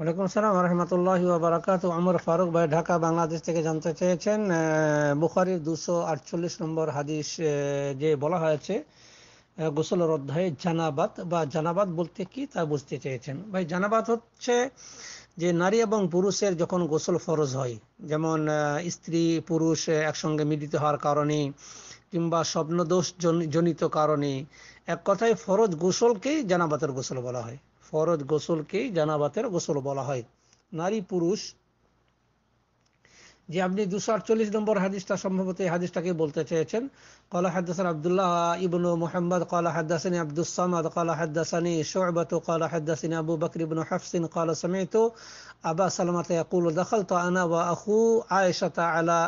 ওয়ালাইকুম আসসালাম রহমতুল্লাহ বারাকাত আমর ফারুক ভাই ঢাকা বাংলাদেশ থেকে জানতে চেয়েছেন বুখারির দুশো আটচল্লিশ নম্বর হাদিস যে বলা হয়েছে গোসলের অধ্যায়ে জানাবাত বা জানাবাত বলতে কি তা বুঝতে চেয়েছেন ভাই জানাবাত হচ্ছে যে নারী এবং পুরুষের যখন গোসল ফরজ হয় যেমন স্ত্রী পুরুষ একসঙ্গে মিলিত হওয়ার কারণে কিংবা স্বপ্নদোষ জনিত কারণে এক কথায় ফরজ গোসলকেই জানাবাতের গোসল বলা হয় ফরজ গোসলকেই জানাবাতের গোসল বলা হয় নারী পুরুষ যে আপনি দুশো আটচল্লিশ নম্বর হাদিসটা সম্ভবত এই হাদিসটাকে বলতে চেয়েছেন কলা হাদ্দাসান আবদুল্লাহ ইবন মোহাম্মদ কলা হাদ্দাসানি আব্দুসামাদ কলা হাদ্দাসানি শোয়বাত কলা হাদ্দাসানি আবু বকর ইবন হাফসিন কলা সমেত আবা সালামাত ইয়াকুল দখল তো আনা ওয়া আহু আয়েশাতা আলা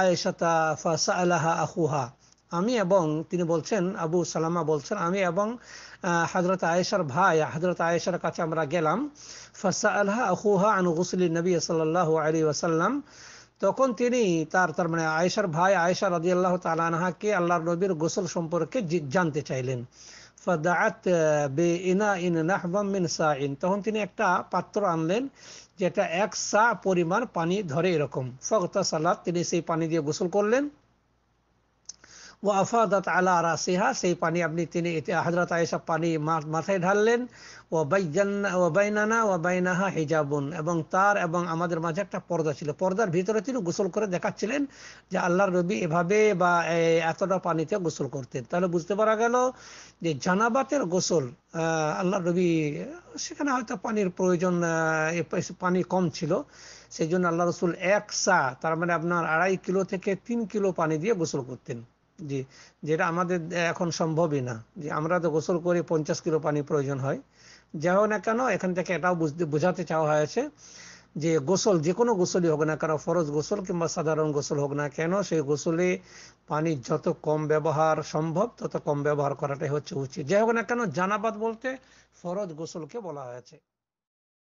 আয়েশাতা ফাসা আলাহা আহুহা আমি এবং তিনি বলছেন আবু সালামা বলছেন আমি এবং হজরত আয়েশার ভাই হজরত আয়েশার কাছে আমরা গেলাম ফসা আল্লাহ আহুহা আনু গুসলি নবী সাল্লাহ আলী ওয়াসাল্লাম তখন তিনি তার তার মানে আয়েশার ভাই আয়েশার রাজি আল্লাহ তালানহাকে আল্লাহর নবীর গোসল সম্পর্কে জানতে চাইলেন তখন তিনি একটা পাত্র আনলেন যেটা এক সা পরিমাণ পানি ধরে এরকম ফগতা সালাদ তিনি সেই পানি দিয়ে গোসল করলেন ও আফাদাত আলা রাসিহা সেই পানি আপনি তিনি হজরত আয়েশা পানি মাথায় ঢাললেন ও বাইজান্না ও বাইনানা ও বাইনাহা হেজাবুন এবং তার এবং আমাদের মাঝে একটা পর্দা ছিল পর্দার ভিতরে তিনি গোসল করে দেখাচ্ছিলেন যে আল্লাহর নবী এভাবে বা এতটা পানিতে গোসল করতেন তাহলে বুঝতে পারা গেল যে জানাবাতের গোসল আল্লাহ নবী সেখানে হয়তো পানির প্রয়োজন পানি কম ছিল সেই জন্য আল্লাহ রসুল এক সা তার মানে আপনার আড়াই কিলো থেকে তিন কিলো পানি দিয়ে গোসল করতেন জি যেটা আমাদের এখন সম্ভবই না যে আমরা তো গোসল করে পঞ্চাশ কিলো পানি প্রয়োজন হয় যা হোক না কেন এখান থেকে এটাও বুঝতে বোঝাতে চাওয়া হয়েছে যে গোসল যে কোনো গোসলই হোক না কেন ফরজ গোসল কিংবা সাধারণ গোসল হোক না কেন সেই গোসলে পানি যত কম ব্যবহার সম্ভব তত কম ব্যবহার করাটাই হচ্ছে উচিত যাই হোক না কেন জানাবাদ বলতে ফরজ গোসলকে বলা হয়েছে